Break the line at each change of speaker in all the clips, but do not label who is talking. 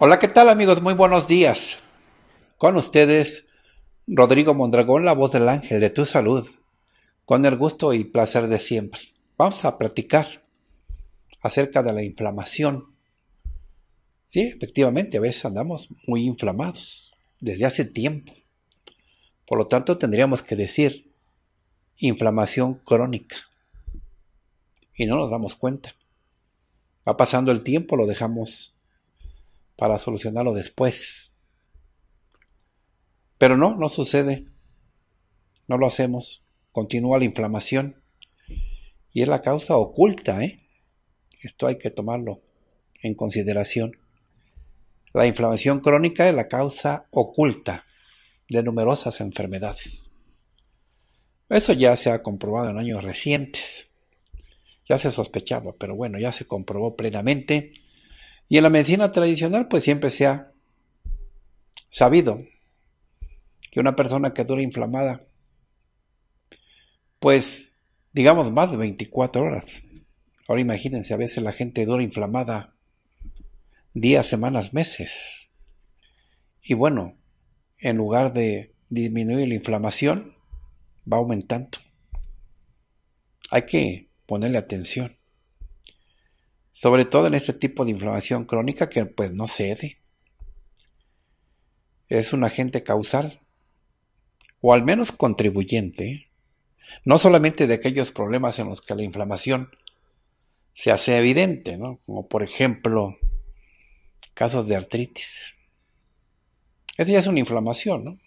Hola, ¿qué tal amigos? Muy buenos días. Con ustedes, Rodrigo Mondragón, la voz del ángel de tu salud, con el gusto y placer de siempre. Vamos a platicar acerca de la inflamación. Sí, efectivamente, a veces andamos muy inflamados desde hace tiempo. Por lo tanto, tendríamos que decir inflamación crónica. Y no nos damos cuenta. Va pasando el tiempo, lo dejamos para solucionarlo después. Pero no, no sucede. No lo hacemos. Continúa la inflamación. Y es la causa oculta, ¿eh? Esto hay que tomarlo en consideración. La inflamación crónica es la causa oculta de numerosas enfermedades. Eso ya se ha comprobado en años recientes. Ya se sospechaba, pero bueno, ya se comprobó plenamente y en la medicina tradicional, pues siempre se ha sabido que una persona que dura inflamada, pues digamos más de 24 horas. Ahora imagínense, a veces la gente dura inflamada días, semanas, meses. Y bueno, en lugar de disminuir la inflamación, va aumentando. Hay que ponerle atención sobre todo en este tipo de inflamación crónica que pues no cede. Es un agente causal, o al menos contribuyente, no solamente de aquellos problemas en los que la inflamación se hace evidente, ¿no? como por ejemplo casos de artritis. Esa ya es una inflamación, ¿no?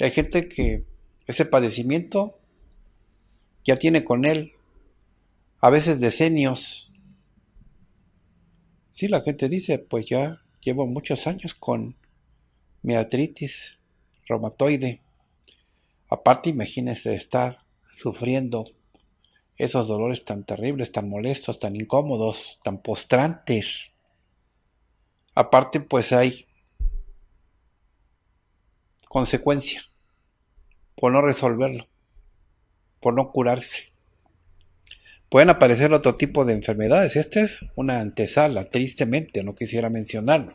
hay gente que ese padecimiento ya tiene con él a veces decenios Sí, la gente dice, pues ya llevo muchos años con mi artritis reumatoide. Aparte, imagínense estar sufriendo esos dolores tan terribles, tan molestos, tan incómodos, tan postrantes. Aparte, pues hay consecuencia por no resolverlo, por no curarse. Pueden aparecer otro tipo de enfermedades. Esta es una antesala, tristemente, no quisiera mencionarlo.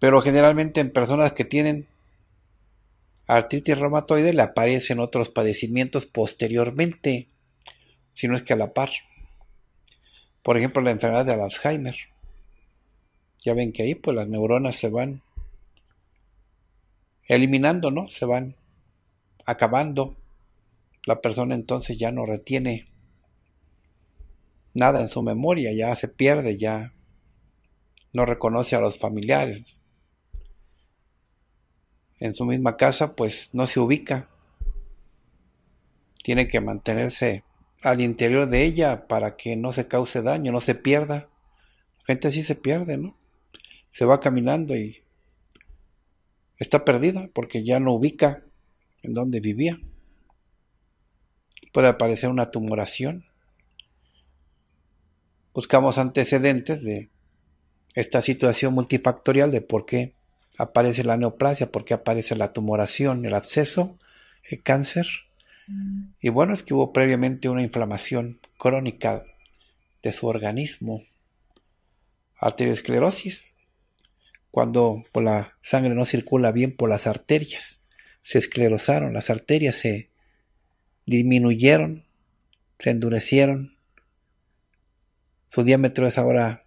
Pero generalmente en personas que tienen artritis reumatoide le aparecen otros padecimientos posteriormente, si no es que a la par. Por ejemplo, la enfermedad de Alzheimer. Ya ven que ahí pues las neuronas se van eliminando, ¿no? Se van acabando la persona entonces ya no retiene nada en su memoria, ya se pierde, ya no reconoce a los familiares. En su misma casa, pues no se ubica. Tiene que mantenerse al interior de ella para que no se cause daño, no se pierda. La gente así se pierde, ¿no? Se va caminando y está perdida porque ya no ubica en donde vivía puede aparecer una tumoración. Buscamos antecedentes de esta situación multifactorial de por qué aparece la neoplasia, por qué aparece la tumoración, el absceso, el cáncer. Mm. Y bueno, es que hubo previamente una inflamación crónica de su organismo, arteriosclerosis, cuando por pues, la sangre no circula bien por las arterias, se esclerosaron, las arterias se disminuyeron, se endurecieron. Su diámetro es ahora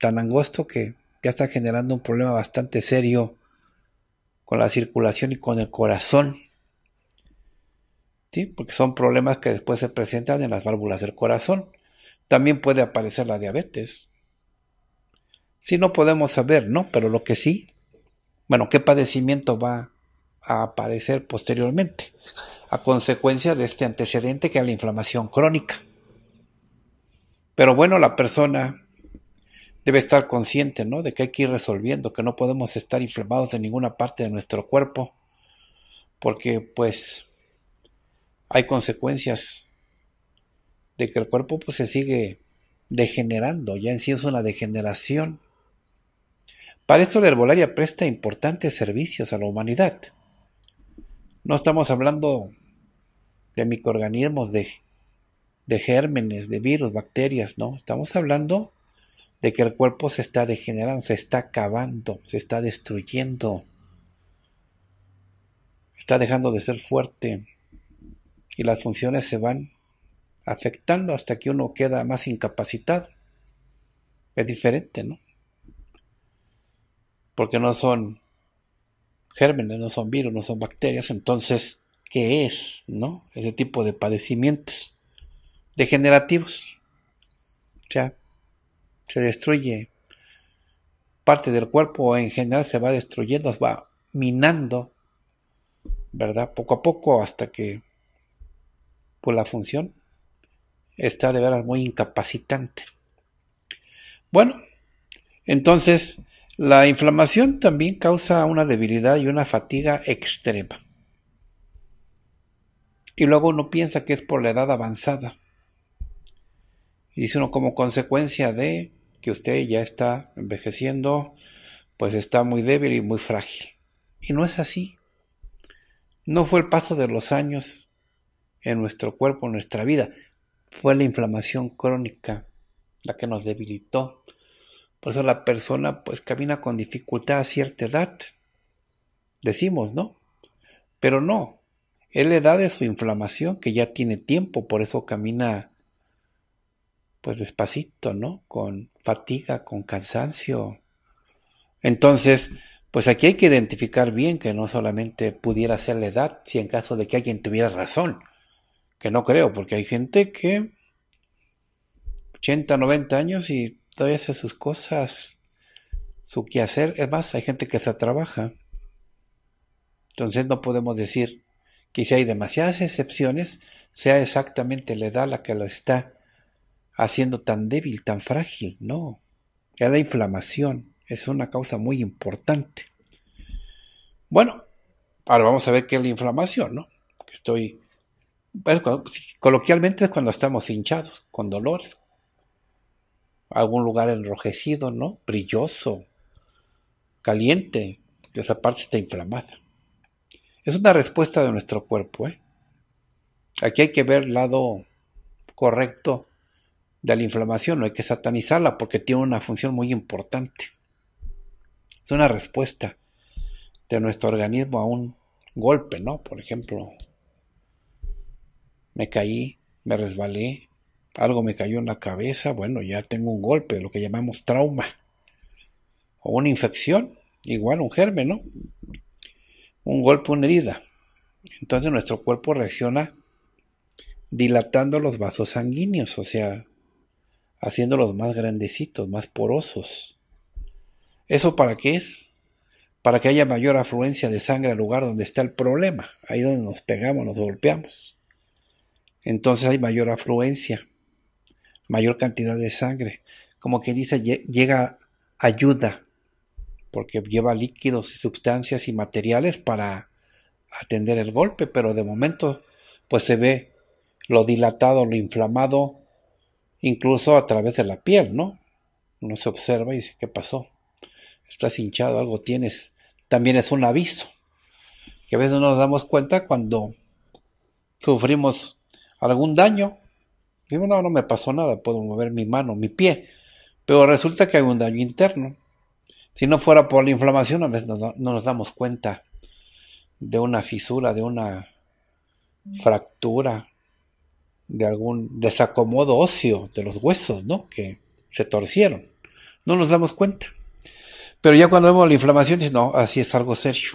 tan angosto que ya está generando un problema bastante serio con la circulación y con el corazón. ¿Sí? Porque son problemas que después se presentan en las válvulas del corazón. También puede aparecer la diabetes. Si no podemos saber, ¿no? Pero lo que sí, bueno, ¿qué padecimiento va a aparecer posteriormente, a consecuencia de este antecedente que es la inflamación crónica. Pero bueno, la persona debe estar consciente ¿no? de que hay que ir resolviendo, que no podemos estar inflamados en ninguna parte de nuestro cuerpo, porque pues hay consecuencias de que el cuerpo pues, se sigue degenerando, ya en sí es una degeneración. Para esto la herbolaria presta importantes servicios a la humanidad. No estamos hablando de microorganismos, de, gérmenes, de virus, bacterias, no. Estamos hablando de que el cuerpo se está degenerando, se está acabando, se está destruyendo, está dejando de ser fuerte y las funciones se van afectando hasta que uno queda más incapacitado. Es diferente, ¿no? Porque no son gérmenes, no son virus, no son bacterias, entonces, ¿qué es, no? Ese tipo de padecimientos degenerativos. O sea, se destruye parte del cuerpo en general se va destruyendo, se va minando, ¿verdad? Poco a poco hasta que por pues, la función está de veras muy incapacitante. Bueno, entonces la inflamación también causa una debilidad y una fatiga extrema. Y luego uno piensa que es por la edad avanzada. Y dice uno como consecuencia de que usted ya está envejeciendo, pues está muy débil y muy frágil. Y no es así. No fue el paso de los años en nuestro cuerpo, en nuestra vida. Fue la inflamación crónica la que nos debilitó, por eso la persona pues camina con dificultad a cierta edad. Decimos, ¿no? Pero no. Es la edad de su inflamación que ya tiene tiempo, por eso camina pues despacito, ¿no? Con fatiga, con cansancio. Entonces, pues aquí hay que identificar bien que no solamente pudiera ser la edad, si en caso de que alguien tuviera razón, que no creo, porque hay gente que 80, 90 años y todavía hace sus cosas, su quehacer. Es más, hay gente que se trabaja. Entonces no podemos decir que si hay demasiadas excepciones, sea exactamente la edad la que lo está haciendo tan débil, tan frágil. No, Es la inflamación es una causa muy importante. Bueno, ahora vamos a ver qué es la inflamación, ¿no? Estoy, pues, coloquialmente es cuando estamos hinchados, con dolores, algún lugar enrojecido, ¿no? Brilloso, caliente, esa parte está inflamada. Es una respuesta de nuestro cuerpo, ¿eh? Aquí hay que ver el lado correcto de la inflamación, no hay que satanizarla porque tiene una función muy importante. Es una respuesta de nuestro organismo a un golpe, ¿no? Por ejemplo, me caí, me resbalé, algo me cayó en la cabeza, bueno, ya tengo un golpe, lo que llamamos trauma, o una infección, igual un germen, ¿no? Un golpe, una herida. Entonces nuestro cuerpo reacciona dilatando los vasos sanguíneos, o sea, haciéndolos más grandecitos, más porosos. ¿Eso para qué es? Para que haya mayor afluencia de sangre al lugar donde está el problema, ahí donde nos pegamos, nos golpeamos. Entonces hay mayor afluencia mayor cantidad de sangre. Como que dice, llega ayuda, porque lleva líquidos y sustancias y materiales para atender el golpe, pero de momento pues se ve lo dilatado, lo inflamado, incluso a través de la piel, ¿no? Uno se observa y dice, ¿qué pasó? Estás hinchado, algo tienes. También es un aviso, que a veces no nos damos cuenta cuando sufrimos algún daño Digo, no, no me pasó nada, puedo mover mi mano, mi pie. Pero resulta que hay un daño interno. Si no fuera por la inflamación, a veces no, nos damos cuenta de una fisura, de una fractura, de algún desacomodo óseo de los huesos, ¿no? Que se torcieron. No nos damos cuenta. Pero ya cuando vemos la inflamación, dice no, así es algo serio.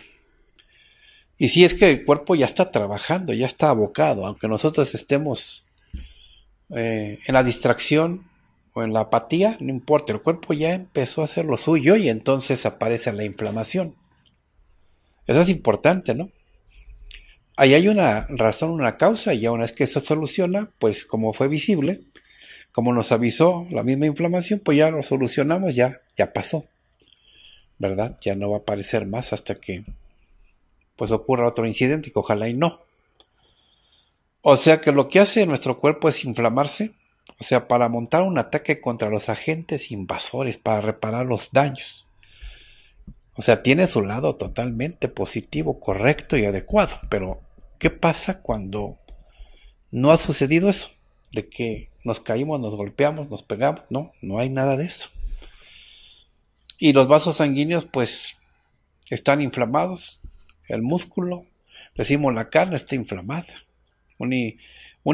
Y si es que el cuerpo ya está trabajando, ya está abocado, aunque nosotros estemos eh, en la distracción o en la apatía, no importa, el cuerpo ya empezó a hacer lo suyo y entonces aparece la inflamación. Eso es importante, ¿no? Ahí hay una razón, una causa, y una vez que eso soluciona, pues como fue visible, como nos avisó la misma inflamación, pues ya lo solucionamos, ya, ya pasó. ¿Verdad? Ya no va a aparecer más hasta que pues ocurra otro incidente, y ojalá y no. O sea que lo que hace nuestro cuerpo es inflamarse, o sea, para montar un ataque contra los agentes invasores, para reparar los daños. O sea, tiene su lado totalmente positivo, correcto y adecuado, pero ¿qué pasa cuando no ha sucedido eso? De que nos caímos, nos golpeamos, nos pegamos, no, no hay nada de eso. Y los vasos sanguíneos pues están inflamados, el músculo, decimos la carne está inflamada una,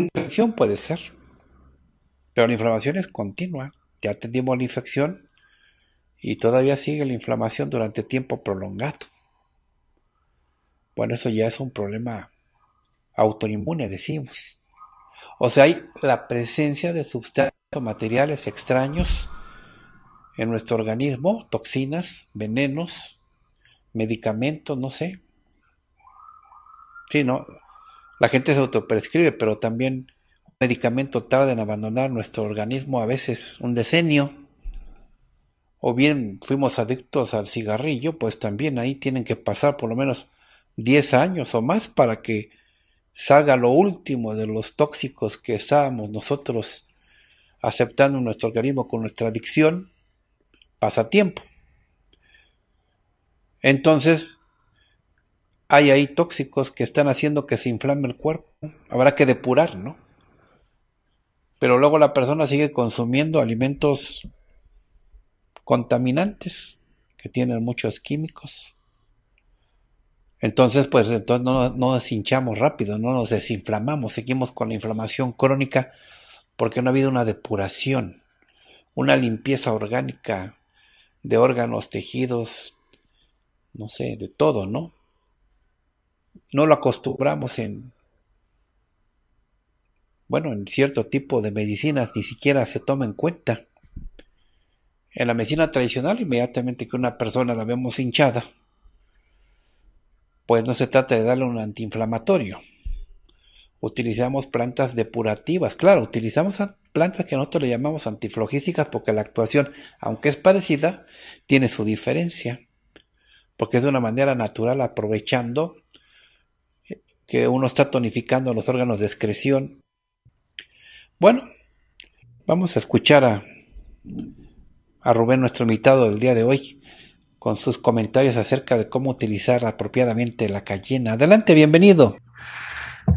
infección puede ser, pero la inflamación es continua. Ya atendimos la infección y todavía sigue la inflamación durante tiempo prolongado. Bueno, eso ya es un problema autoinmune, decimos. O sea, hay la presencia de sustancias o materiales extraños en nuestro organismo, toxinas, venenos, medicamentos, no sé. Sí, no, la gente se autoprescribe, pero también un medicamento tarda en abandonar nuestro organismo a veces un decenio. O bien fuimos adictos al cigarrillo, pues también ahí tienen que pasar por lo menos 10 años o más para que salga lo último de los tóxicos que estábamos nosotros aceptando en nuestro organismo con nuestra adicción. Pasa tiempo. Entonces, hay ahí tóxicos que están haciendo que se inflame el cuerpo. Habrá que depurar, ¿no? Pero luego la persona sigue consumiendo alimentos contaminantes que tienen muchos químicos. Entonces, pues entonces no, no nos hinchamos rápido, no nos desinflamamos, seguimos con la inflamación crónica porque no ha habido una depuración, una limpieza orgánica de órganos, tejidos, no sé, de todo, ¿no? no lo acostumbramos en, bueno, en cierto tipo de medicinas ni siquiera se toma en cuenta. En la medicina tradicional, inmediatamente que una persona la vemos hinchada, pues no se trata de darle un antiinflamatorio. Utilizamos plantas depurativas, claro, utilizamos plantas que nosotros le llamamos antiflogísticas porque la actuación, aunque es parecida, tiene su diferencia, porque es de una manera natural aprovechando que uno está tonificando los órganos de excreción. Bueno, vamos a escuchar a, Rubén, nuestro invitado del día de hoy, con sus comentarios acerca de cómo utilizar apropiadamente la cayena. Adelante, bienvenido.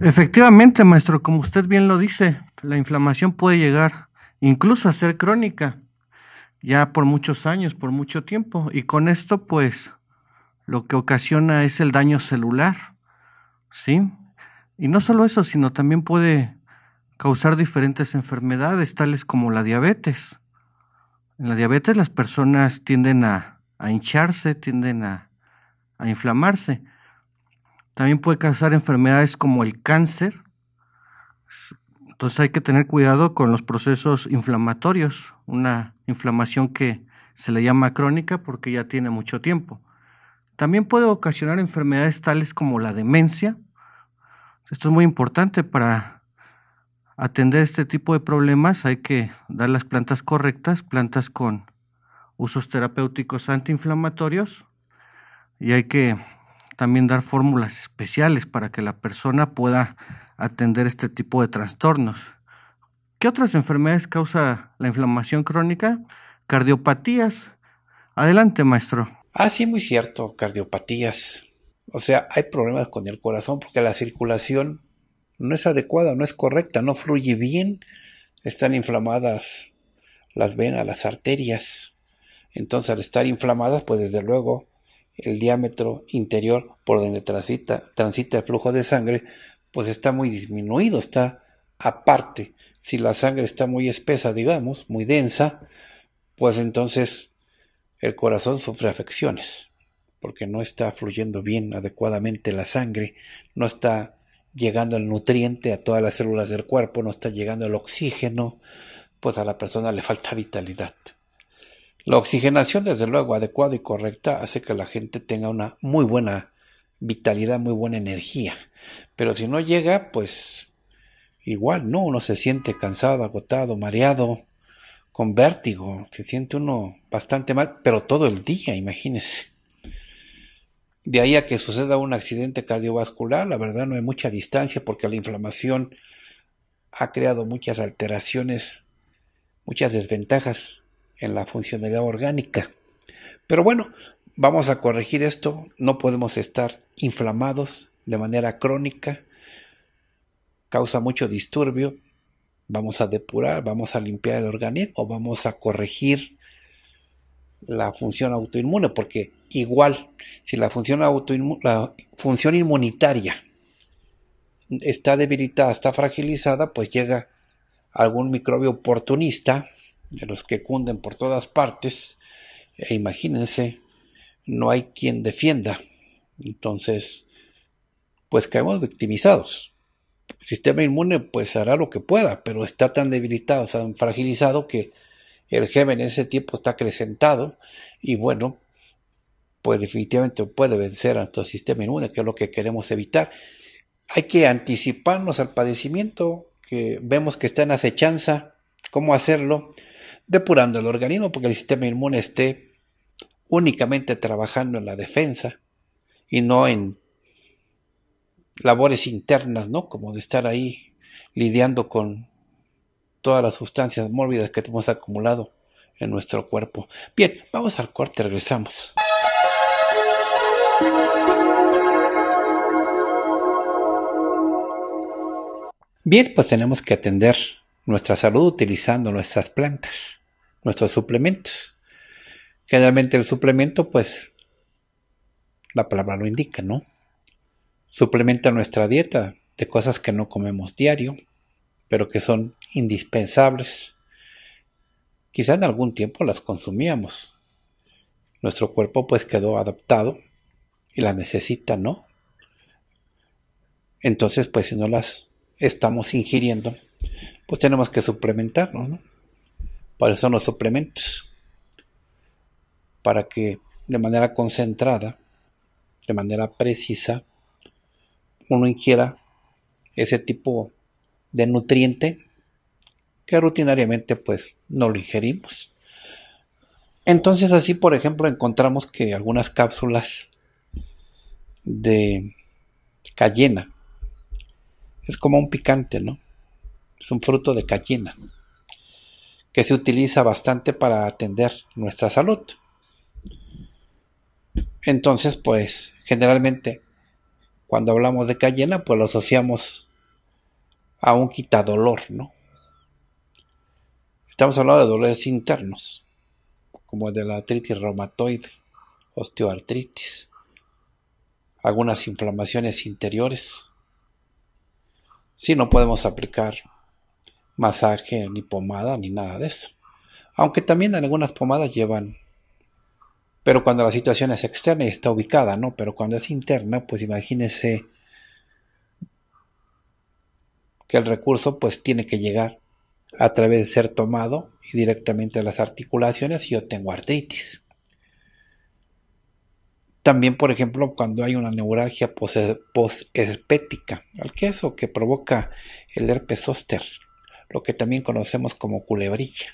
Efectivamente, maestro, como usted bien lo dice, la inflamación puede llegar incluso a ser crónica, ya por muchos años, por mucho tiempo, y con esto pues lo que ocasiona es el daño celular ¿sí? Y no solo eso, sino también puede causar diferentes enfermedades, tales como la diabetes. En la diabetes las personas tienden a, hincharse, tienden a inflamarse. También puede causar enfermedades como el cáncer. Entonces hay que tener cuidado con los procesos inflamatorios, una inflamación que se le llama crónica porque ya tiene mucho tiempo. También puede ocasionar enfermedades tales como la demencia. Esto es muy importante para atender este tipo de problemas. Hay que dar las plantas correctas, plantas con usos terapéuticos antiinflamatorios y hay que también dar fórmulas especiales para que la persona pueda atender este tipo de trastornos. ¿Qué otras enfermedades causa la inflamación crónica? Cardiopatías. Adelante, maestro. Ah, sí, muy cierto,
cardiopatías. O sea, hay problemas con el corazón porque la circulación no es adecuada, no es correcta, no fluye bien, están inflamadas las venas, las arterias. Entonces, al estar inflamadas, pues desde luego el diámetro interior por donde transita, transita el flujo de sangre, pues está muy disminuido, está aparte. Si la sangre está muy espesa, digamos, muy densa, pues entonces el corazón sufre afecciones, porque no está fluyendo bien adecuadamente la sangre, no está llegando el nutriente a todas las células del cuerpo, no está llegando el oxígeno, pues a la persona le falta vitalidad. La oxigenación, desde luego, adecuada y correcta, hace que la gente tenga una muy buena vitalidad, muy buena energía. Pero si no llega, pues igual, ¿no? Uno se siente cansado, agotado, mareado, con vértigo, se siente uno bastante mal, pero todo el día, imagínese. De ahí a que suceda un accidente cardiovascular, la verdad no hay mucha distancia porque la inflamación ha creado muchas alteraciones, muchas desventajas en la funcionalidad orgánica. Pero bueno, vamos a corregir esto, no podemos estar inflamados de manera crónica, causa mucho disturbio Vamos a depurar, vamos a limpiar el organismo, vamos a corregir la función autoinmune, porque igual, si la función, la función inmunitaria está debilitada, está fragilizada, pues llega algún microbio oportunista, de los que cunden por todas partes, e imagínense, no hay quien defienda. Entonces, pues caemos victimizados sistema inmune pues hará lo que pueda, pero está tan debilitado, tan fragilizado que el germen en ese tiempo está acrecentado y bueno, pues definitivamente puede vencer a nuestro sistema inmune, que es lo que queremos evitar. Hay que anticiparnos al padecimiento que vemos que está en acechanza, cómo hacerlo, depurando el organismo porque el sistema inmune esté únicamente trabajando en la defensa y no en labores internas, ¿no? Como de estar ahí lidiando con todas las sustancias mórbidas que hemos acumulado en nuestro cuerpo. Bien, vamos al corte, regresamos. Bien, pues tenemos que atender nuestra salud utilizando nuestras plantas, nuestros suplementos. Generalmente el suplemento, pues la palabra lo indica, ¿no? Suplementa nuestra dieta de cosas que no comemos diario, pero que son indispensables. Quizá en algún tiempo las consumíamos. Nuestro cuerpo pues quedó adaptado y la necesita, ¿no? Entonces pues si no las estamos ingiriendo, pues tenemos que suplementarnos, ¿no? Por eso los suplementos. Para que de manera concentrada, de manera precisa, uno ingiera ese tipo de nutriente que rutinariamente pues no lo ingerimos. Entonces así por ejemplo encontramos que algunas cápsulas de cayena es como un picante, ¿no? Es un fruto de cayena que se utiliza bastante para atender nuestra salud. Entonces, pues generalmente cuando hablamos de cayena, pues lo asociamos a un quitadolor, ¿no? Estamos hablando de dolores internos, como el de la artritis reumatoide, osteoartritis, algunas inflamaciones interiores. Si sí, no podemos aplicar masaje ni pomada ni nada de eso. Aunque también algunas pomadas llevan pero cuando la situación es externa y está ubicada, ¿no? Pero cuando es interna, pues imagínese que el recurso pues tiene que llegar a través de ser tomado y directamente a las articulaciones y yo tengo artritis. También, por ejemplo, cuando hay una neuralgia posherpética, al queso que provoca el herpes zóster, lo que también conocemos como culebrilla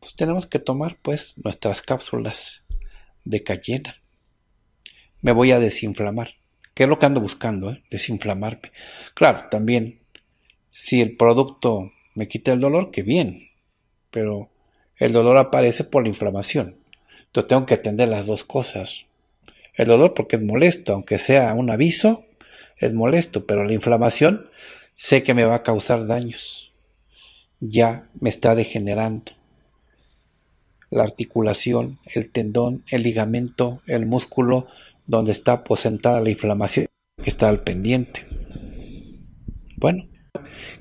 pues tenemos que tomar pues nuestras cápsulas de cayena. Me voy a desinflamar, Qué es lo que ando buscando, ¿eh? desinflamarme. Claro, también si el producto me quita el dolor, que bien, pero el dolor aparece por la inflamación. Entonces tengo que atender las dos cosas. El dolor porque es molesto, aunque sea un aviso, es molesto, pero la inflamación sé que me va a causar daños. Ya me está degenerando la articulación, el tendón, el ligamento, el músculo donde está aposentada la inflamación que está al pendiente. Bueno,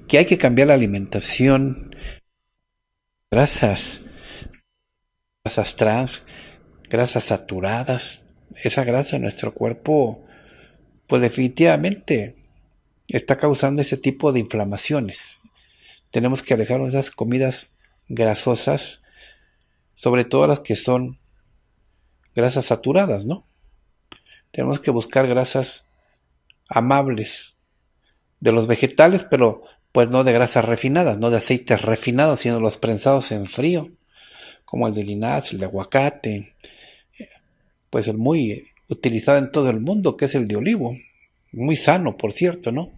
que hay que cambiar la alimentación, grasas, grasas trans, grasas saturadas, esa grasa en nuestro cuerpo, pues definitivamente está causando ese tipo de inflamaciones. Tenemos que alejarnos de esas comidas grasosas sobre todo las que son grasas saturadas, ¿no? Tenemos que buscar grasas amables de los vegetales, pero pues no de grasas refinadas, no de aceites refinados, sino los prensados en frío, como el de linaza, el de aguacate, pues el muy utilizado en todo el mundo, que es el de olivo, muy sano, por cierto, ¿no?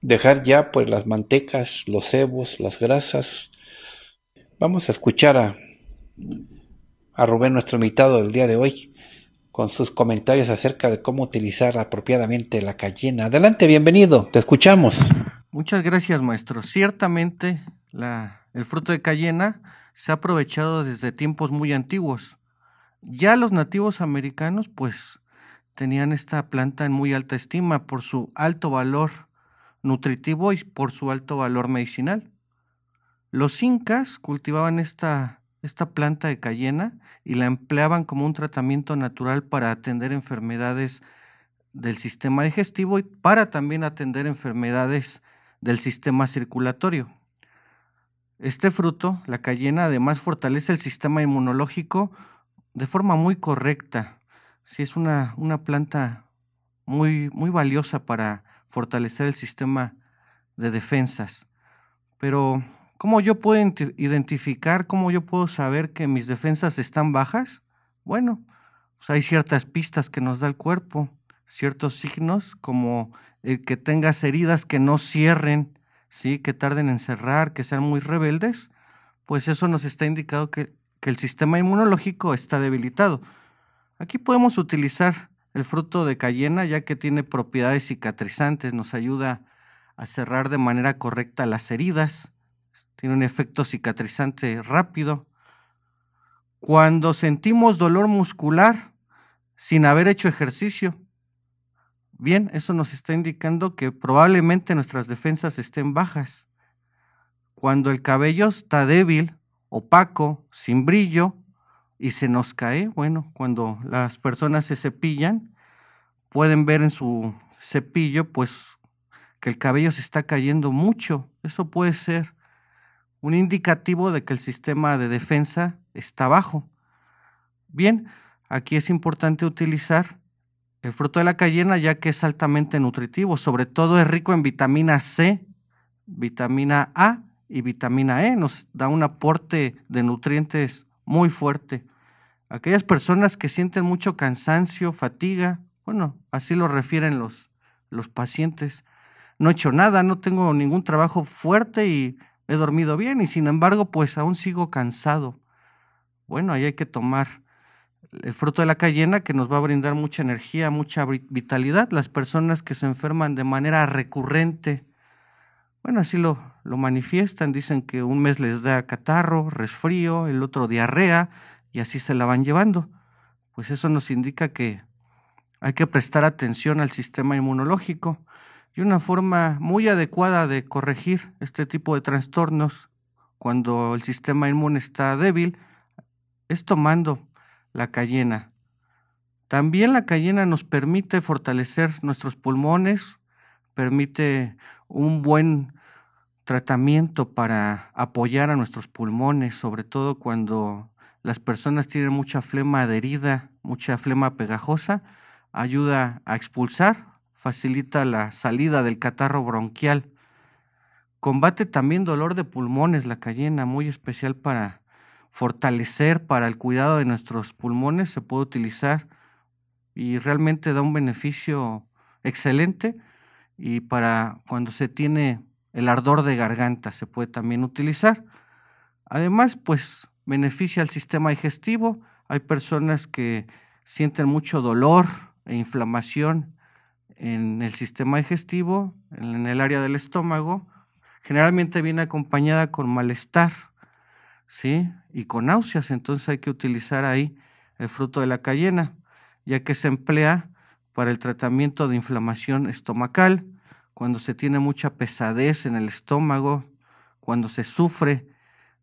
Dejar ya pues las mantecas, los cebos, las grasas. Vamos a escuchar a a Rubén, nuestro invitado del día de hoy, con sus comentarios acerca de cómo utilizar apropiadamente la cayena. Adelante, bienvenido, te escuchamos.
Muchas gracias, maestro. Ciertamente, la, el fruto de cayena se ha aprovechado desde tiempos muy antiguos. Ya los nativos americanos, pues, tenían esta planta en muy alta estima por su alto valor nutritivo y por su alto valor medicinal. Los incas cultivaban esta esta planta de cayena y la empleaban como un tratamiento natural para atender enfermedades del sistema digestivo y para también atender enfermedades del sistema circulatorio. Este fruto, la cayena, además fortalece el sistema inmunológico de forma muy correcta. Sí, es una, una planta muy, muy valiosa para fortalecer el sistema de defensas. Pero ¿Cómo yo puedo identificar, cómo yo puedo saber que mis defensas están bajas? Bueno, pues hay ciertas pistas que nos da el cuerpo, ciertos signos como el que tengas heridas que no cierren, ¿sí? que tarden en cerrar, que sean muy rebeldes, pues eso nos está indicado que el sistema inmunológico está debilitado. Aquí podemos utilizar el fruto de cayena ya que tiene propiedades cicatrizantes, nos ayuda a cerrar de manera correcta las heridas, tiene un efecto cicatrizante rápido. Cuando sentimos dolor muscular sin haber hecho ejercicio, bien, eso nos está indicando que probablemente nuestras defensas estén bajas. Cuando el cabello está débil, opaco, sin brillo y se nos cae, bueno, cuando las personas se cepillan, pueden ver en su cepillo pues que el cabello se está cayendo mucho. Eso puede ser un indicativo de que el sistema de defensa está bajo. Bien, aquí es importante utilizar el fruto de la cayena ya que es altamente nutritivo, sobre todo es rico en vitamina C, vitamina A y vitamina E, nos da un aporte de nutrientes muy fuerte. Aquellas personas que sienten mucho cansancio, fatiga, bueno, así lo refieren los, los pacientes. No he hecho nada, no tengo ningún trabajo fuerte y He dormido bien y sin embargo, pues aún sigo cansado. Bueno, ahí hay que tomar el fruto de la cayena que nos va a brindar mucha energía, mucha vitalidad. Las personas que se enferman de manera recurrente, bueno, así lo, lo manifiestan. Dicen que un mes les da catarro, resfrío, el otro diarrea y así se la van llevando. Pues eso nos indica que hay que prestar atención al sistema inmunológico y una forma muy adecuada de corregir este tipo de trastornos cuando el sistema inmune está débil es tomando la cayena. También la cayena nos permite fortalecer nuestros pulmones, permite un buen tratamiento para apoyar a nuestros pulmones, sobre todo cuando las personas tienen mucha flema adherida, mucha flema pegajosa, ayuda a expulsar facilita la salida del catarro bronquial. Combate también dolor de pulmones, la cayena, muy especial para fortalecer, para el cuidado de nuestros pulmones, se puede utilizar y realmente da un beneficio excelente. Y para cuando se tiene el ardor de garganta, se puede también utilizar. Además, pues beneficia al sistema digestivo. Hay personas que sienten mucho dolor e inflamación en el sistema digestivo, en el área del estómago, generalmente viene acompañada con malestar, ¿sí? Y con náuseas, entonces hay que utilizar ahí el fruto de la cayena, ya que se emplea para el tratamiento de inflamación estomacal, cuando se tiene mucha pesadez en el estómago, cuando se sufre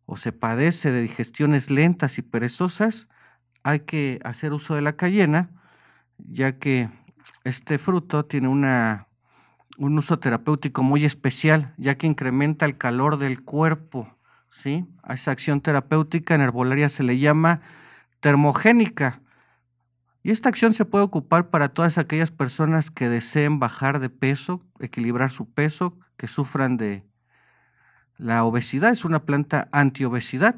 o se padece de digestiones lentas y perezosas, hay que hacer uso de la cayena, ya que este fruto tiene una, un uso terapéutico muy especial, ya que incrementa el calor del cuerpo. ¿sí? A esa acción terapéutica en herbolaria se le llama termogénica. Y esta acción se puede ocupar para todas aquellas personas que deseen bajar de peso, equilibrar su peso, que sufran de la obesidad. Es una planta antiobesidad.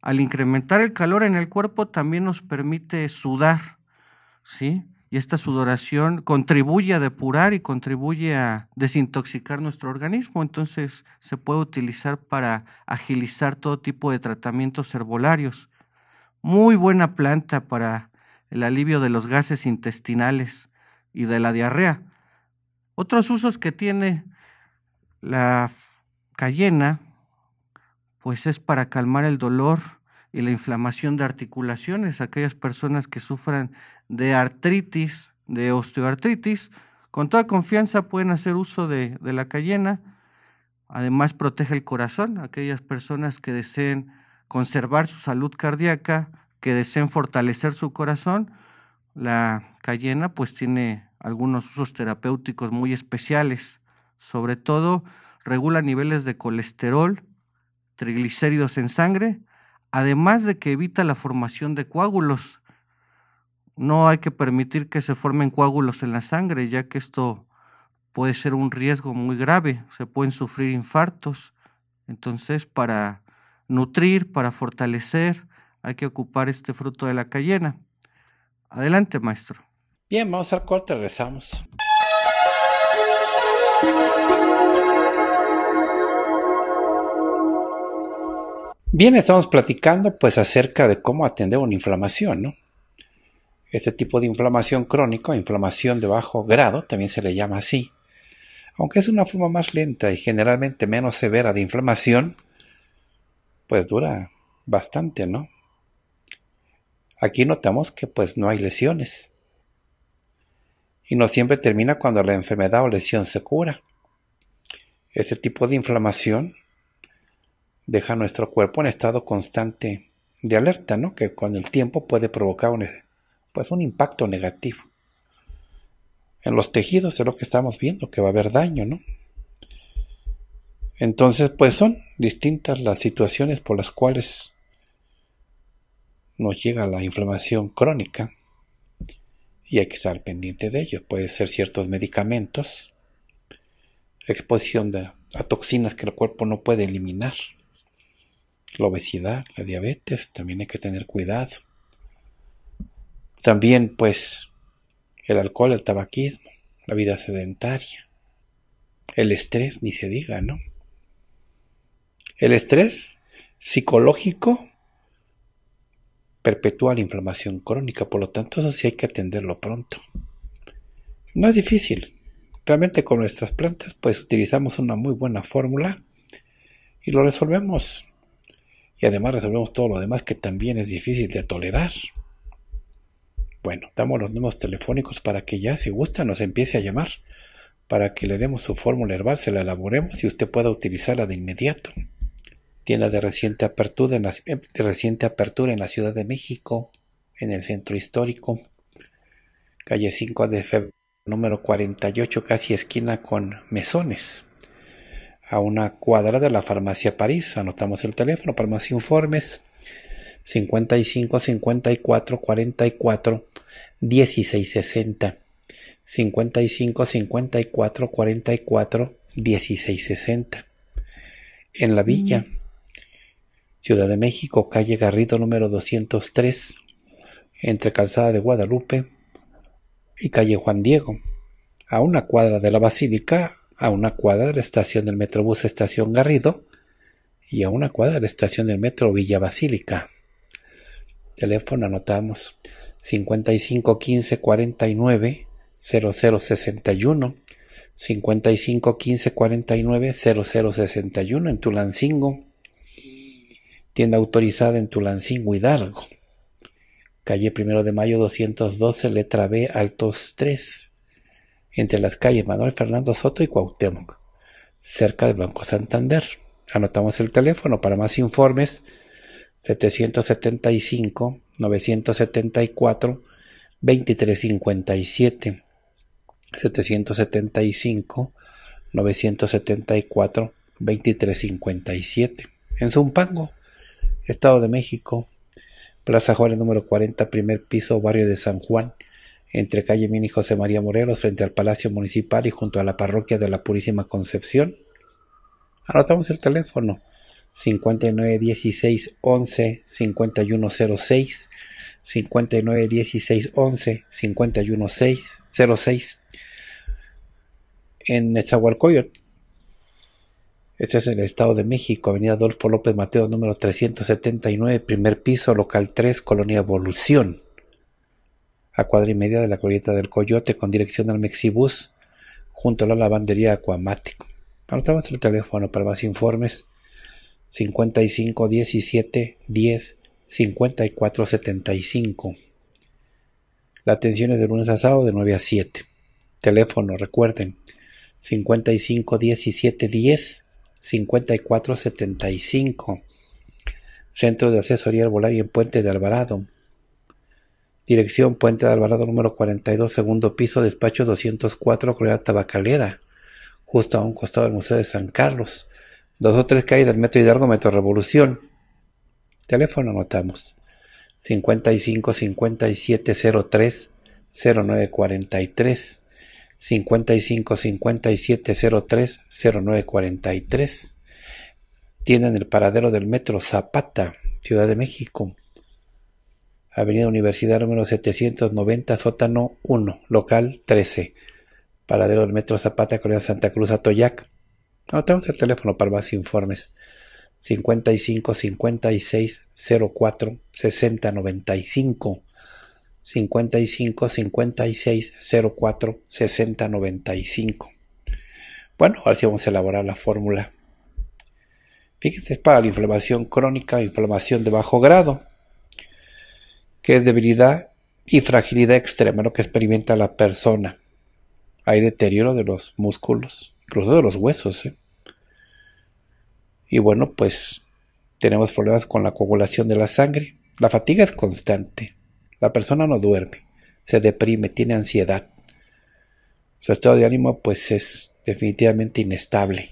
Al incrementar el calor en el cuerpo también nos permite sudar, ¿sí? y esta sudoración contribuye a depurar y contribuye a desintoxicar nuestro organismo. Entonces se puede utilizar para agilizar todo tipo de tratamientos herbolarios. Muy buena planta para el alivio de los gases intestinales y de la diarrea. Otros usos que tiene la cayena, pues es para calmar el dolor y la inflamación de articulaciones, aquellas personas que sufran de artritis, de osteoartritis, con toda confianza pueden hacer uso de, la cayena. Además, protege el corazón, aquellas personas que deseen conservar su salud cardíaca, que deseen fortalecer su corazón. La cayena pues tiene algunos usos terapéuticos muy especiales, sobre todo regula niveles de colesterol, triglicéridos en sangre, además de que evita la formación de coágulos. No hay que permitir que se formen coágulos en la sangre, ya que esto puede ser un riesgo muy grave, se pueden sufrir infartos. Entonces, para nutrir, para fortalecer, hay que ocupar este fruto de la cayena. Adelante, maestro. Bien, vamos al corte, regresamos.
Bien, estamos platicando pues acerca de cómo atender una inflamación, ¿no? Este tipo de inflamación crónica, inflamación de bajo grado, también se le llama así. Aunque es una forma más lenta y generalmente menos severa de inflamación, pues dura bastante, ¿no? Aquí notamos que pues no hay lesiones. Y no siempre termina cuando la enfermedad o lesión se cura. Este tipo de inflamación deja nuestro cuerpo en estado constante de alerta, ¿no? Que con el tiempo puede provocar un, pues un impacto negativo. En los tejidos es lo que estamos viendo, que va a haber daño, ¿no? Entonces, pues son distintas las situaciones por las cuales nos llega la inflamación crónica y hay que estar pendiente de ello. Puede ser ciertos medicamentos, exposición a toxinas que el cuerpo no puede eliminar la obesidad, la diabetes, también hay que tener cuidado. También pues el alcohol, el tabaquismo, la vida sedentaria, el estrés, ni se diga, ¿no? El estrés psicológico perpetúa la inflamación crónica, por lo tanto eso sí hay que atenderlo pronto. No es difícil. Realmente con nuestras plantas pues utilizamos una muy buena fórmula y lo resolvemos y además resolvemos todo lo demás que también es difícil de tolerar. Bueno, damos los números telefónicos para que ya, si gusta, nos empiece a llamar, para que le demos su fórmula herbal, se la elaboremos y usted pueda utilizarla de inmediato. Tienda de reciente apertura en la, eh, de reciente apertura en la Ciudad de México, en el centro histórico, calle 5 de febrero, número 48, casi esquina con mesones a una cuadra de la farmacia París. Anotamos el teléfono, para más informes 55 54 44 16 60. 55 54 44 16 60. En la villa, mm. Ciudad de México, calle Garrido número 203, entre Calzada de Guadalupe y calle Juan Diego, a una cuadra de la Basílica a una cuadra de la estación del Metrobús Estación Garrido y a una cuadra de la estación del Metro Villa Basílica. Teléfono anotamos 5515490061, 49 0061 49 0061 en Tulancingo. Tienda autorizada en Tulancingo Hidalgo. Calle Primero de Mayo 212, letra B, altos 3 entre las calles Manuel Fernando Soto y Cuauhtémoc, cerca de Banco Santander. Anotamos el teléfono para más informes 775 974 2357 775 974 2357 en Zumpango, Estado de México, Plaza Juárez número 40, primer piso, barrio de San Juan, entre calle Mini José María Morelos, frente al Palacio Municipal y junto a la parroquia de la Purísima Concepción. Anotamos el teléfono 5916 11 5106 5916 11 5106 en Nezahualcóyotl. Este es el Estado de México, Avenida Adolfo López Mateo, número 379, primer piso, local 3, Colonia Evolución a cuadra y media de la glorieta del Coyote con dirección al Mexibus, junto a la lavandería Aquamatic. Anotamos el teléfono para más informes 55 17 10 54 75. La atención es de lunes a sábado de 9 a 7. Teléfono, recuerden, 55 17 10 54 75. Centro de Asesoría Volar en Puente de Alvarado, Dirección Puente de Alvarado número 42, segundo piso, despacho 204, Correa Tabacalera, justo a un costado del Museo de San Carlos. Dos o tres calles del Metro Hidalgo, Metro Revolución. Teléfono anotamos. 55 57 03 0943 55 57 03 0943 Tienen el paradero del Metro Zapata, Ciudad de México Avenida Universidad número 790, sótano 1, local 13, paradero del Metro Zapata, Colonia Santa Cruz, Atoyac. Anotamos ah, el teléfono para más informes. 55 56 04 60 95 55 56 04 60 95 Bueno, ahora sí vamos a elaborar la fórmula. Fíjense, es para la inflamación crónica, o inflamación de bajo grado que es debilidad y fragilidad extrema lo que experimenta la persona. Hay deterioro de los músculos, incluso de los huesos. ¿eh? Y bueno, pues tenemos problemas con la coagulación de la sangre. La fatiga es constante. La persona no duerme, se deprime, tiene ansiedad. Su estado de ánimo pues es definitivamente inestable.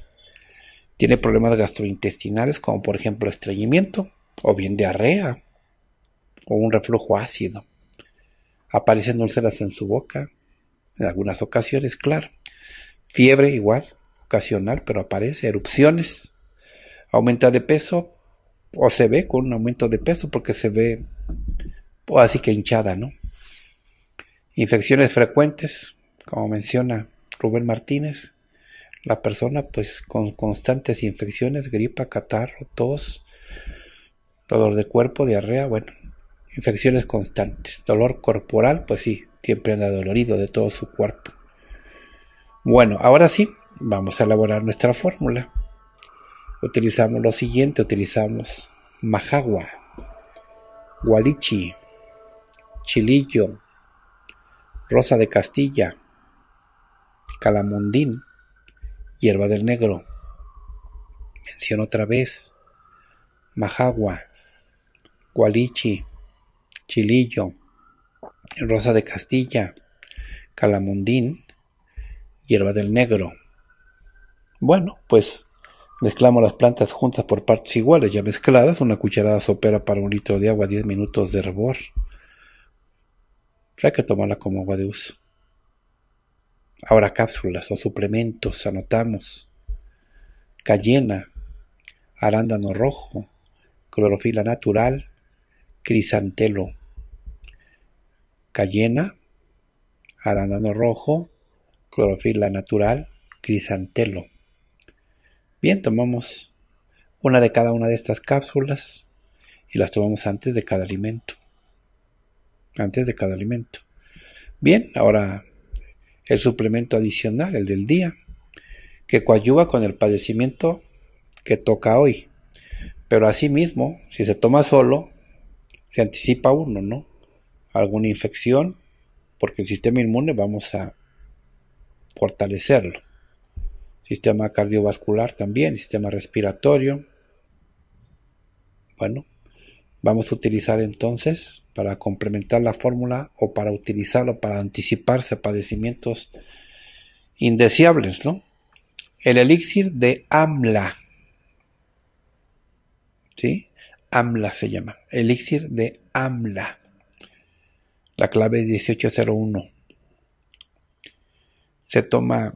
Tiene problemas gastrointestinales como por ejemplo estreñimiento o bien diarrea o un reflujo ácido. Aparecen úlceras en su boca, en algunas ocasiones, claro. Fiebre igual, ocasional, pero aparece, erupciones, aumenta de peso o se ve con un aumento de peso porque se ve o así que hinchada, ¿no? Infecciones frecuentes, como menciona Rubén Martínez, la persona pues con constantes infecciones, gripa, catarro, tos, dolor de cuerpo, diarrea, bueno, infecciones constantes, dolor corporal, pues sí, siempre anda dolorido de todo su cuerpo. Bueno, ahora sí, vamos a elaborar nuestra fórmula. Utilizamos lo siguiente, utilizamos majagua, gualichi, chilillo, rosa de castilla, calamondín, hierba del negro. Menciono otra vez, majagua, gualichi, Chilillo, Rosa de Castilla, calamundín, Hierba del Negro. Bueno, pues Mezclamos las plantas juntas por partes iguales, ya mezcladas, una cucharada sopera para un litro de agua, 10 minutos de hervor. Pues hay que tomarla como agua de uso. Ahora cápsulas o suplementos, anotamos. Cayena, arándano rojo, clorofila natural, crisantelo cayena, arándano rojo, clorofila natural, crisantelo. Bien, tomamos una de cada una de estas cápsulas y las tomamos antes de cada alimento. Antes de cada alimento. Bien, ahora el suplemento adicional, el del día, que coadyuva con el padecimiento que toca hoy. Pero asimismo, si se toma solo, se anticipa uno, ¿no? alguna infección, porque el sistema inmune vamos a fortalecerlo. Sistema cardiovascular también, sistema respiratorio. Bueno, vamos a utilizar entonces para complementar la fórmula o para utilizarlo para anticiparse a padecimientos indeseables, ¿no? El elixir de AMLA. ¿Sí? AMLA se llama. Elixir de AMLA. La clave es 1801. Se toma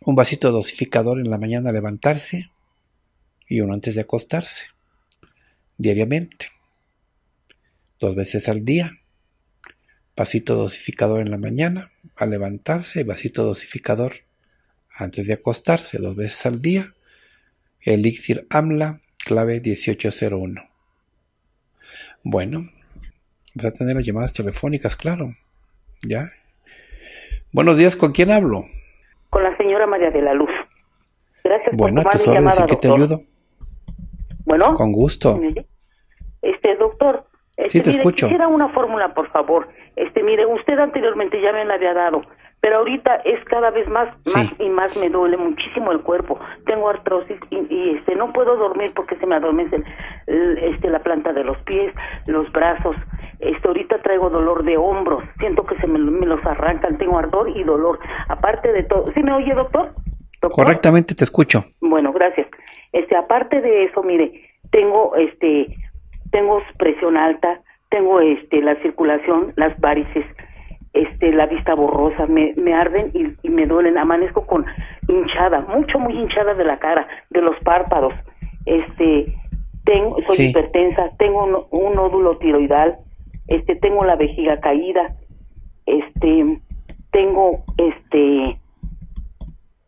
un vasito dosificador en la mañana a levantarse y uno antes de acostarse, diariamente, dos veces al día. Vasito dosificador en la mañana a levantarse y vasito dosificador antes de acostarse, dos veces al día. Elixir AMLA, clave 1801. Bueno, Empecé a tener las llamadas telefónicas, claro. ¿Ya? Buenos días, ¿con quién hablo?
Con la señora María de la Luz. Gracias bueno, por tomar mi llamada, te
ayudo? Bueno. Con gusto.
Este, doctor. Este, sí, te escucho. Quisiera una fórmula, por favor. Este, mire, usted anteriormente ya me la había dado, pero ahorita es cada vez más, más y más me duele muchísimo el cuerpo. Tengo artrosis y, este no puedo dormir porque se me adormecen este la planta de los pies, los brazos. Este ahorita traigo dolor de hombros, siento que se me, los arrancan, tengo ardor y dolor. Aparte de todo, ¿sí me oye, doctor?
Correctamente te
escucho.
Bueno, gracias. Este aparte de eso, mire, tengo este tengo presión alta, tengo este la circulación, las varices este, la vista borrosa, me, me arden y, me duelen, amanezco con hinchada, mucho, muy hinchada de la cara, de los párpados, este, tengo, soy hipertensa, tengo un, un, nódulo tiroidal, este, tengo la vejiga caída, este, tengo, este,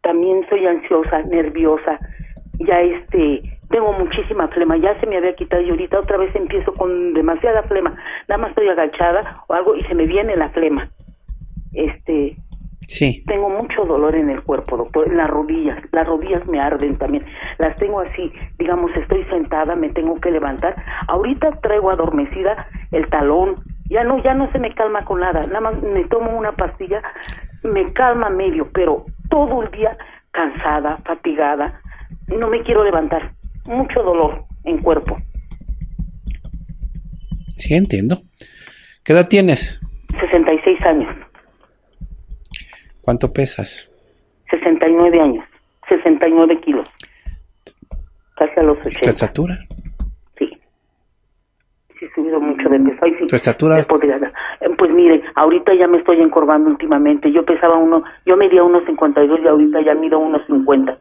también soy ansiosa, nerviosa, ya este, tengo muchísima flema, ya se me había quitado y ahorita otra vez empiezo con demasiada flema, nada más estoy agachada o algo y se me viene la flema este Sí. Tengo mucho dolor en el cuerpo, doctor, en las rodillas. Las rodillas me arden también. Las tengo así, digamos, estoy sentada, me tengo que levantar. Ahorita traigo adormecida el talón. Ya no, ya no se me calma con nada. Nada más me tomo una pastilla, me calma medio, pero todo el día cansada, fatigada. No me quiero levantar. Mucho dolor en cuerpo.
Sí, entiendo. ¿Qué edad tienes?
66 años.
¿Cuánto pesas?
69 años, 69 kilos. Casi a los 80. ¿Tu estatura? Sí. Sí, he subido mucho de peso. sí, estatura? Eh, pues mire, ahorita ya me estoy encorvando últimamente. Yo pesaba uno, yo medía unos 52 y ahorita ya mido unos 50.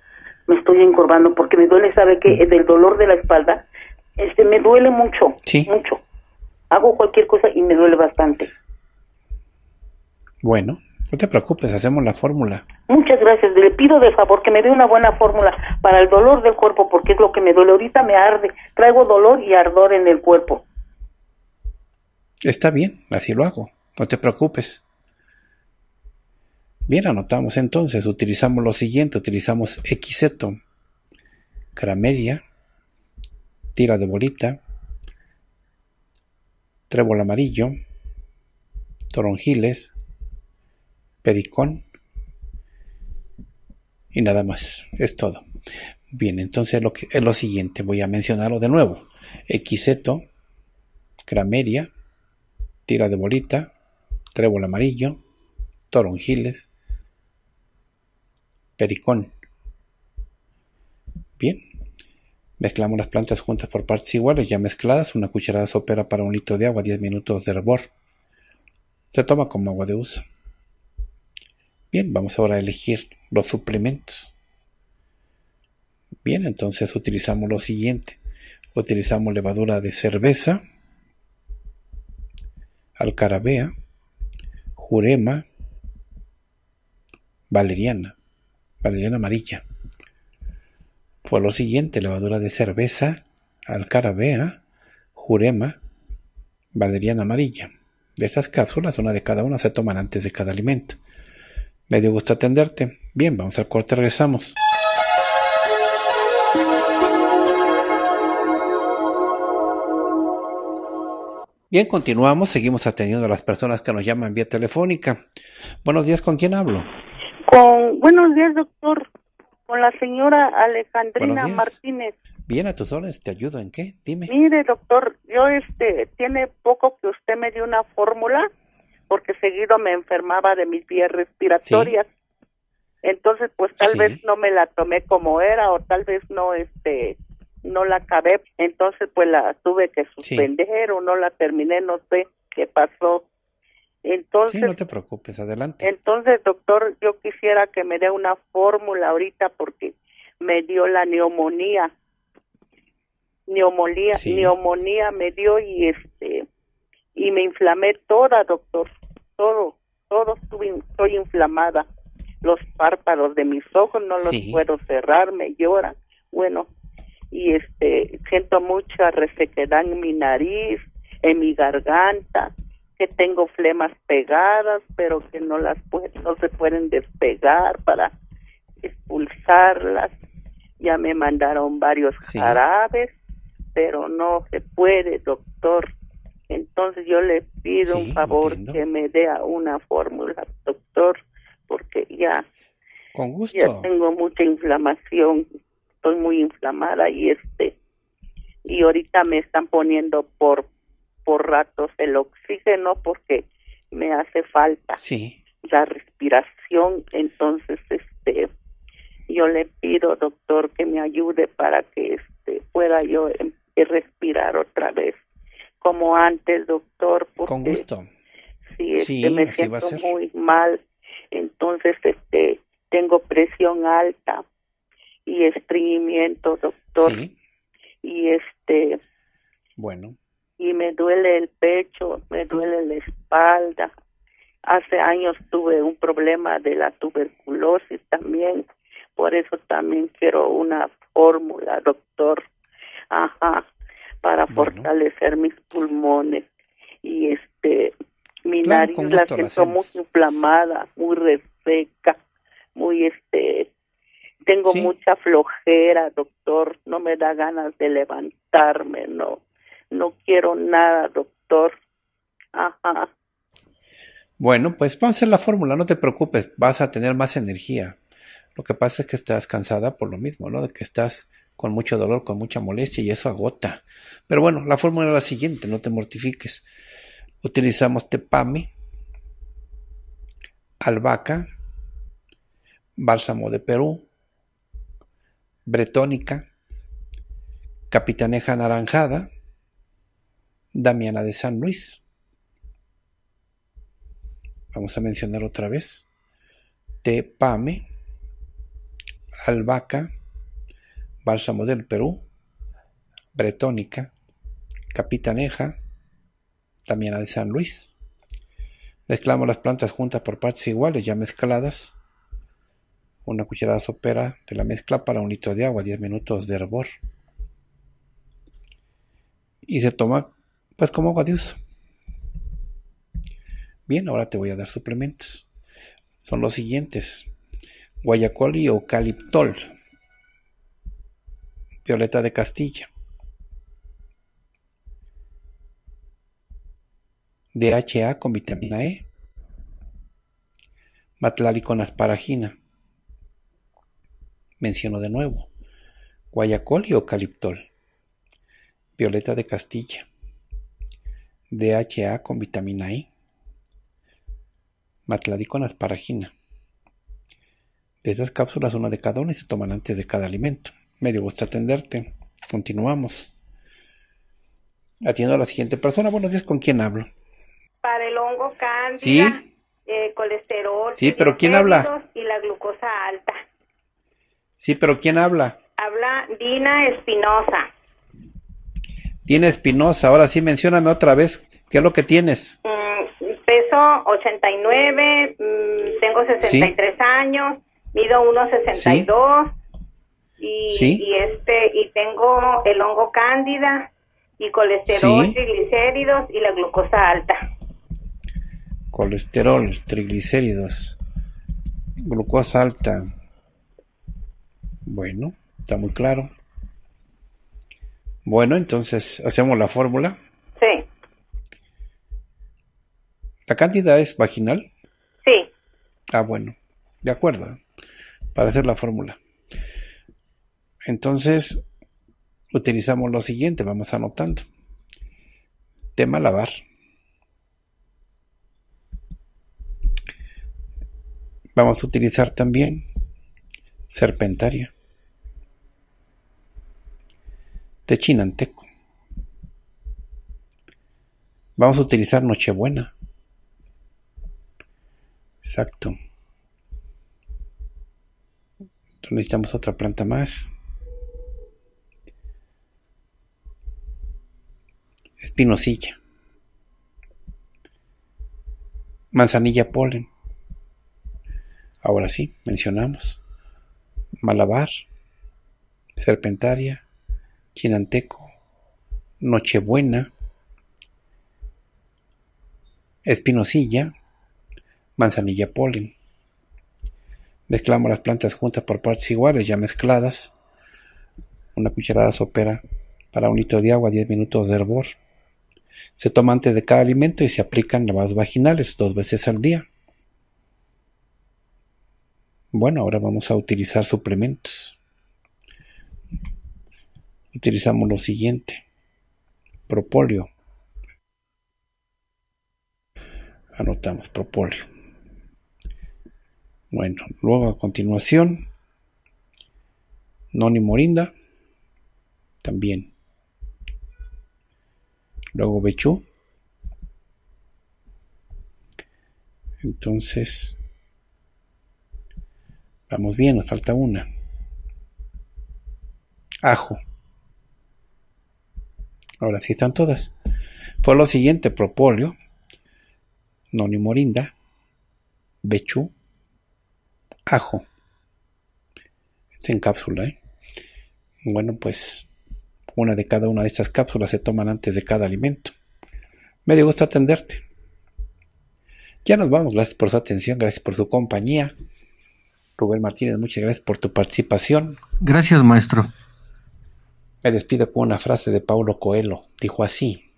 Me estoy encorvando porque me duele, ¿sabe que mm. Del dolor de la espalda, este, me duele mucho. Sí. Mucho. Hago cualquier cosa y me duele bastante.
Bueno, no te preocupes, hacemos la fórmula.
Muchas gracias. Le pido de favor que me dé una buena fórmula para el dolor del cuerpo, porque es lo que me duele. Ahorita me arde. Traigo dolor y ardor en el cuerpo.
Está bien, así lo hago. No te preocupes. Bien, anotamos entonces. Utilizamos lo siguiente. Utilizamos Xeto, caramelia tira de bolita, trébol amarillo, toronjiles, Pericón. Y nada más, es todo. Bien, entonces lo que, es lo siguiente, voy a mencionarlo de nuevo. Equiseto, crameria, tira de bolita, trébol amarillo, toronjiles, pericón. Bien. Mezclamos las plantas juntas por partes iguales, ya mezcladas, una cucharada sopera para un litro de agua, 10 minutos de hervor. Se toma como agua de uso. Bien, vamos ahora a elegir los suplementos. Bien, entonces utilizamos lo siguiente. Utilizamos levadura de cerveza, alcarabea, jurema, valeriana, valeriana amarilla. Fue lo siguiente, levadura de cerveza, alcarabea, jurema, valeriana amarilla. De estas cápsulas, una de cada una se toman antes de cada alimento. Me dio gusto atenderte. Bien, vamos al corte, regresamos. Bien, continuamos, seguimos atendiendo a las personas que nos llaman vía telefónica. Buenos días, ¿con quién hablo?
Con buenos días, doctor, con la señora Alejandrina Martínez.
Bien, a tus órdenes, ¿te ayudo en qué? Dime.
Mire, doctor, yo este tiene poco que usted me dio una fórmula porque seguido me enfermaba de mis vías respiratorias. Entonces, pues tal vez no me la tomé como era o tal vez no este no la acabé, entonces pues la tuve que suspender o no la terminé, no sé qué pasó. Entonces, sí, no
te preocupes, adelante.
Entonces, doctor, yo quisiera que me dé una fórmula ahorita porque me dio la neumonía. Neumonía, neumonía me dio y este y me inflamé toda, doctor todo, todo estoy inflamada. Los párpados de mis ojos no los puedo cerrar, me lloran. Bueno, y este siento mucha resequedad en mi nariz, en mi garganta, que tengo flemas pegadas, pero que no las puedo, no se pueden despegar para expulsarlas. Ya me mandaron varios jarabes, pero no se puede, doctor. Entonces yo le pido un favor que me dé una fórmula, doctor, porque ya,
Con ya
tengo mucha inflamación, estoy muy inflamada y este y ahorita me están poniendo por por ratos el oxígeno porque me hace falta la respiración, entonces este yo le pido doctor que me ayude para que este pueda yo em, respirar otra vez como antes, doctor. Con gusto.
Sí, este, me siento va a ser.
muy mal. Entonces, este, tengo presión alta y estreñimiento, doctor. Sí. Y este. Bueno. Y me duele el pecho, me duele la espalda. Hace años tuve un problema de la tuberculosis también. Por eso también quiero una fórmula, doctor. Ajá para fortalecer mis pulmones y este mi nariz la siento muy inflamada, muy reseca, muy este tengo mucha flojera, doctor, no me da ganas de levantarme, no no quiero nada, doctor. Ajá.
Bueno, pues vamos a hacer la fórmula, no te preocupes, vas a tener más energía. Lo que pasa es que estás cansada por lo mismo, ¿no? De que estás con mucho dolor, con mucha molestia y eso agota. Pero bueno, la fórmula es la siguiente, no te mortifiques. Utilizamos tepame, albahaca, bálsamo de Perú, bretónica, capitaneja anaranjada, damiana de San Luis. Vamos a mencionar otra vez. Tepame, albahaca, Bálsamo del Perú, Bretónica, Capitaneja, también de San Luis. Mezclamos las plantas juntas por partes iguales, ya mezcladas. Una cucharada sopera de la mezcla para un litro de agua, 10 minutos de hervor. Y se toma pues como agua de uso. Bien, ahora te voy a dar suplementos. Son los siguientes. Guayacol y eucaliptol. Violeta de Castilla. DHA con vitamina E. Matlali con asparagina. Menciono de nuevo. Guayacol y eucaliptol. Violeta de Castilla. DHA con vitamina E. Matladi asparagina. De estas cápsulas, una de cada una se toman antes de cada alimento. Me dio gusto atenderte. Continuamos. Atiendo a la siguiente persona. Buenos días, ¿con quién hablo?
Para el hongo cándida, eh, colesterol. Sí, pero ¿quién habla? Y la glucosa alta.
Sí, pero ¿quién habla?
Habla Dina Espinosa.
Dina Espinosa, ahora sí, mencióname otra vez, ¿qué es lo que tienes?
Mm, peso 89, mm, tengo 63 años, mido 1,62 y, este y tengo el hongo cándida y colesterol, triglicéridos y la glucosa alta.
Colesterol, triglicéridos, glucosa alta. Bueno, está muy claro. Bueno, entonces hacemos la fórmula. Sí. ¿La cantidad es vaginal? Sí. Ah, bueno, de acuerdo. Para hacer la fórmula. Entonces, utilizamos lo siguiente, vamos anotando. Tema lavar. Vamos a utilizar también serpentaria, chinanteco Vamos a utilizar Nochebuena. Exacto. Entonces necesitamos otra planta más. espinosilla, manzanilla polen. Ahora sí, mencionamos malabar, serpentaria, chinanteco, nochebuena, espinosilla, manzanilla polen. Mezclamos las plantas juntas por partes iguales, ya mezcladas. Una cucharada sopera para un litro de agua, 10 minutos de hervor. Se toma antes de cada alimento y se aplican lavados vaginales dos veces al día. Bueno, ahora vamos a utilizar suplementos. Utilizamos lo siguiente. Propolio. Anotamos propolio. Bueno, luego a continuación, noni morinda, también luego bechu, Entonces, vamos bien, nos falta una. Ajo. Ahora sí están todas. Fue lo siguiente, propóleo, noni morinda, bechu, ajo. Está en cápsula, ¿eh? Bueno, pues una de cada una de estas cápsulas se toman antes de cada alimento. Me dio gusto atenderte. Ya nos vamos, gracias por su atención, gracias por su compañía. Rubén Martínez, muchas gracias por tu participación.
Gracias, maestro.
Me despido con una frase de Paulo Coelho. Dijo así,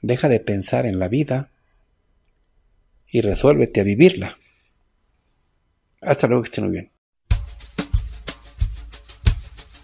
deja de pensar en la vida y resuélvete a vivirla. Hasta luego, que estén muy bien.